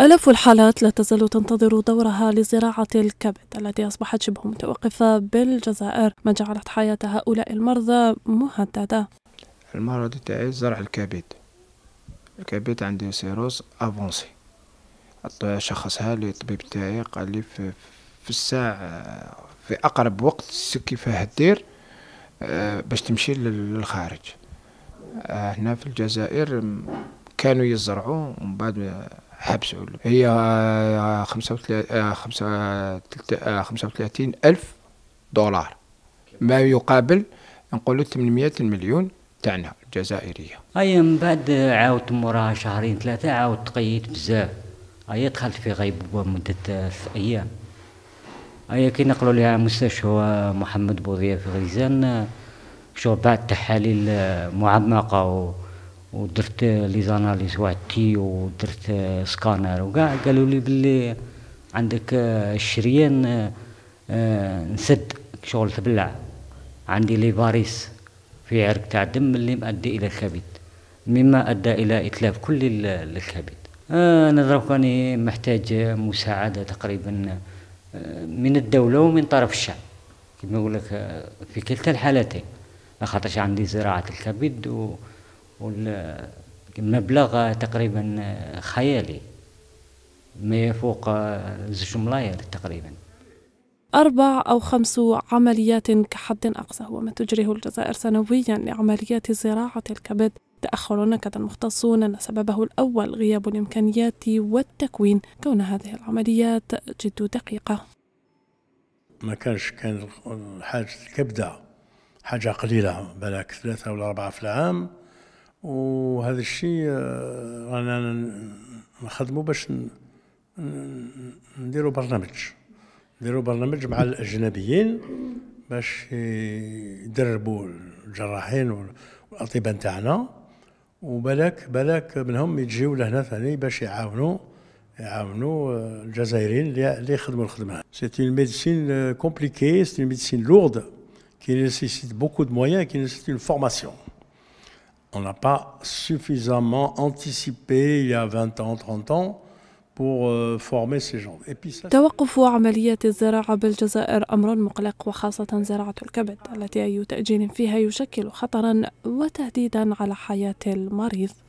آلاف الحالات لا تزال تنتظر دورها لزراعة الكبد التي أصبحت شبه متوقفة بالجزائر ما جعلت حياة هؤلاء المرضى مهددة المرض تاعي زرع الكبد الكبد عندي سيروس افونسي شخصها لي الطبيب تاعي قال لي في, في الساعة في أقرب وقت السكي فيها الدير آه، باش تمشي للخارج آه، هنا في الجزائر كانوا يزرعوا ومن بعد حبس علوي هي 35 آه، آه، آه، ألف دولار ما يقابل نقول 800 مليون تاعنا الجزائرية أي من بعد عاودت موراها شهرين ثلاثة عاودت تقيت بزاف أي دخلت في غيبوبة مدة ثلاث أيام أي كي نقلوا لها مستشفى محمد بوضية في غيزان شو بعد تحاليل معمقة و ودرت لي زاناليز واتي ودرت سكانر وكاع قالوا لي باللي عندك الشريان آه، نسد شغل تبلع عندي لي فاريس في عرق تاع الدم اللي مؤدي الى الكبد مما ادى الى اتلاف كل الكبد آه، انا دروك راني محتاج مساعده تقريبا آه، من الدوله ومن طرف الشعب كما نقول لك في كلتا الحالتين خاطرش عندي زراعه الكبد و والمبلغ تقريبا خيالي ما يفوق زوج ملاير تقريبا أربع أو خمس عمليات كحد أقصى هو ما تجريه الجزائر سنويا لعمليات زراعة الكبد تأخر نكد المختصون أن سببه الأول غياب الإمكانيات والتكوين كون هذه العمليات جد دقيقة ما كانش كان حاجة الكبدة حاجة قليلة بلاك ثلاثة ولا أربعة في العام وهذا الشيء آه، رانا نخدموا باش نديروا برنامج نديروا برنامج مع الاجنبيين باش يدربوا الجراحين والاطباء نتاعنا وبلاك بلاك منهم يجيو لهنا ثاني باش يعاونوا يعاونوا آه، الجزائريين اللي يخدموا الخدمه سيت اون ميديسين كومبليكي سيت اون ميديسين لورد كي نيسيسيت بوكو دو موان كي qui اون فورماسيون on n'a pas suffisamment anticipé il y a 20 ans, 30 ans pour euh, former ces gens. Et puis ça, توقف عمليات الزراعة بالجزائر أمر مقلق وخاصة زراعة الكبد التي أي تأجيل فيها يشكل خطرا وتهديدا على حياة المريض